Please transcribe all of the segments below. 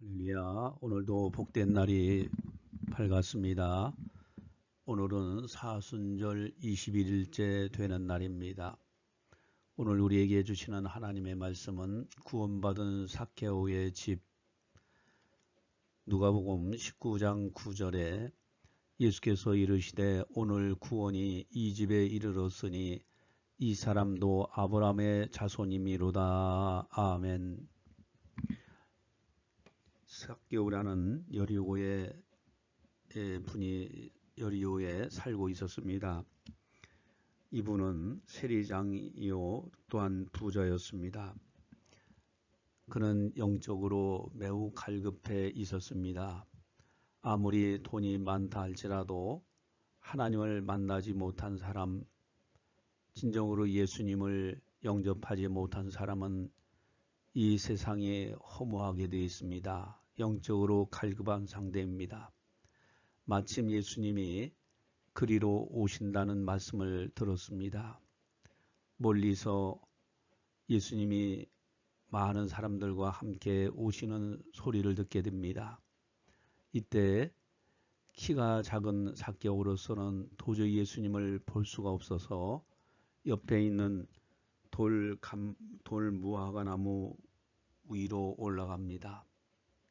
할렐루야 오늘도 복된 날이 밝았습니다. 오늘은 사순절 21일째 되는 날입니다. 오늘 우리에게 주시는 하나님의 말씀은 구원받은 사케오의 집 누가복음 19장 9절에 예수께서 이르시되 오늘 구원이 이 집에 이르렀으니 이 사람도 아브라함의 자손이미로다. 아멘. 삭개오라는 여리고의 예, 분이 여리오에 살고 있었습니다. 이분은 세리장이요 또한 부자였습니다. 그는 영적으로 매우 갈급해 있었습니다. 아무리 돈이 많다 할지라도 하나님을 만나지 못한 사람, 진정으로 예수님을 영접하지 못한 사람은 이 세상에 허무하게 되어 있습니다. 영적으로 갈급한 상대입니다. 마침 예수님이 그리로 오신다는 말씀을 들었습니다. 멀리서 예수님이 많은 사람들과 함께 오시는 소리를 듣게 됩니다. 이때 키가 작은 사개오로서는 도저히 예수님을 볼 수가 없어서 옆에 있는 돌, 감, 돌 무화과나무 위로 올라갑니다.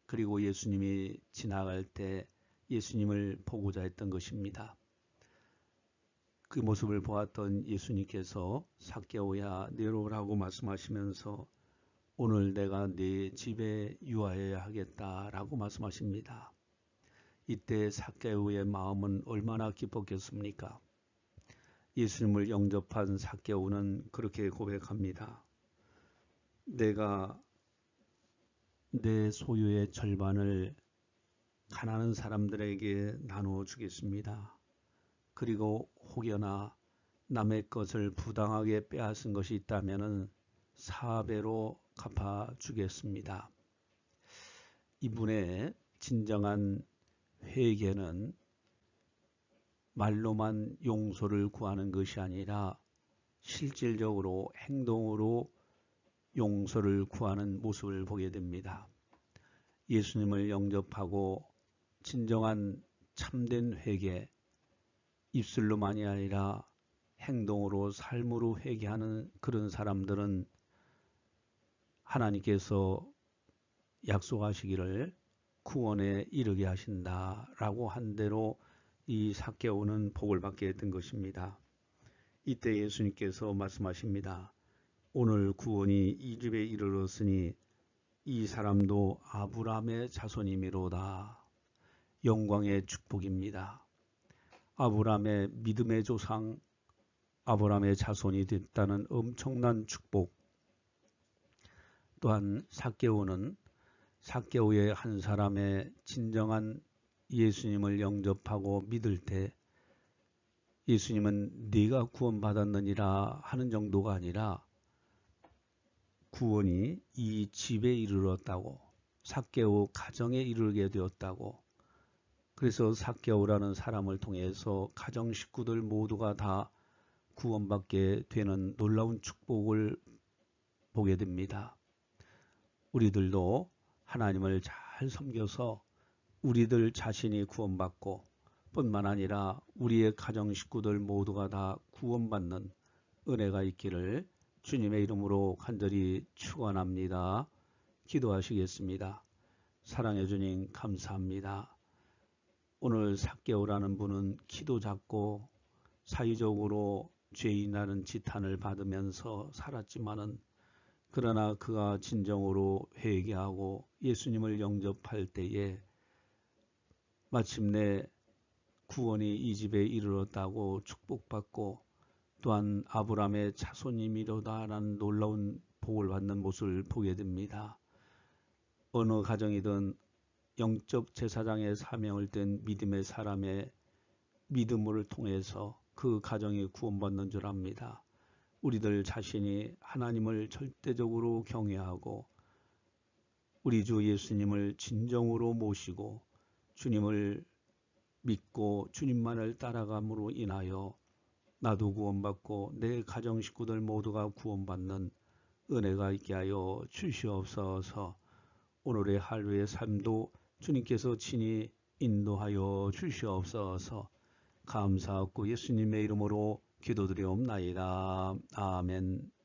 그리고 예수님이 지나갈 때 예수님을 보고자 했던 것입니다. 그 모습을 보았던 예수님께서 사께오야 내려오라고 말씀하시면서 오늘 내가 네 집에 유하여야 하겠다라고 말씀하십니다. 이때 사께오의 마음은 얼마나 기뻤겠습니까? 예수님을 영접한 사께오는 그렇게 고백합니다. 내가 내 소유의 절반을 가난한 사람들에게 나누어 주겠습니다. 그리고 혹여나 남의 것을 부당하게 빼앗은 것이 있다면 사배로 갚아주겠습니다. 이분의 진정한 회개는 말로만 용서를 구하는 것이 아니라 실질적으로 행동으로 용서를 구하는 모습을 보게 됩니다. 예수님을 영접하고 진정한 참된 회개, 입술로만이 아니라 행동으로 삶으로 회개하는 그런 사람들은 하나님께서 약속하시기를 구원에 이르게 하신다라고 한 대로 이 삭개오는 복을 받게 된 것입니다. 이때 예수님께서 말씀하십니다. 오늘 구원이 이 집에 이르렀으니 이 사람도 아브라함의 자손이미로다. 영광의 축복입니다. 아브라함의 믿음의 조상, 아브라함의 자손이 됐다는 엄청난 축복. 또한 사께오는사께오의한 사람의 진정한 예수님을 영접하고 믿을 때 예수님은 네가 구원받았느니라 하는 정도가 아니라 구원이 이 집에 이르렀다고 사개오 가정에 이르게 되었다고 그래서 사개오라는 사람을 통해서 가정 식구들 모두가 다 구원받게 되는 놀라운 축복을 보게 됩니다. 우리들도 하나님을 잘 섬겨서 우리들 자신이 구원받고 뿐만 아니라 우리의 가정 식구들 모두가 다 구원받는 은혜가 있기를 주님의 이름으로 간절히 축원합니다. 기도하시겠습니다. 사랑해 주님 감사합니다. 오늘 삭개오라는 분은 키도 작고 사회적으로 죄인이라는 지탄을 받으면서 살았지만은 그러나 그가 진정으로 회개하고 예수님을 영접할 때에 마침내 구원이 이 집에 이르렀다고 축복받고 또한 아브라함의자손이이로다라는 놀라운 복을 받는 모습을 보게 됩니다. 어느 가정이든 영적 제사장의 사명을 든 믿음의 사람의 믿음을 통해서 그 가정이 구원받는 줄 압니다. 우리들 자신이 하나님을 절대적으로 경외하고 우리 주 예수님을 진정으로 모시고 주님을 믿고 주님만을 따라감으로 인하여 나도 구원받고 내 가정 식구들 모두가 구원받는 은혜가 있게 하여 주시옵소서 오늘의 하루의 삶도 주님께서 친히 인도하여 주시옵소서 감사하고 예수님의 이름으로 기도드리옵나이다. 아멘